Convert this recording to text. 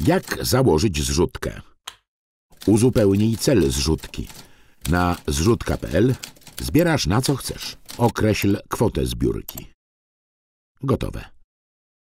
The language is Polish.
Jak założyć zrzutkę? Uzupełnij cel zrzutki. Na zrzutka.pl zbierasz na co chcesz. Określ kwotę zbiórki. Gotowe.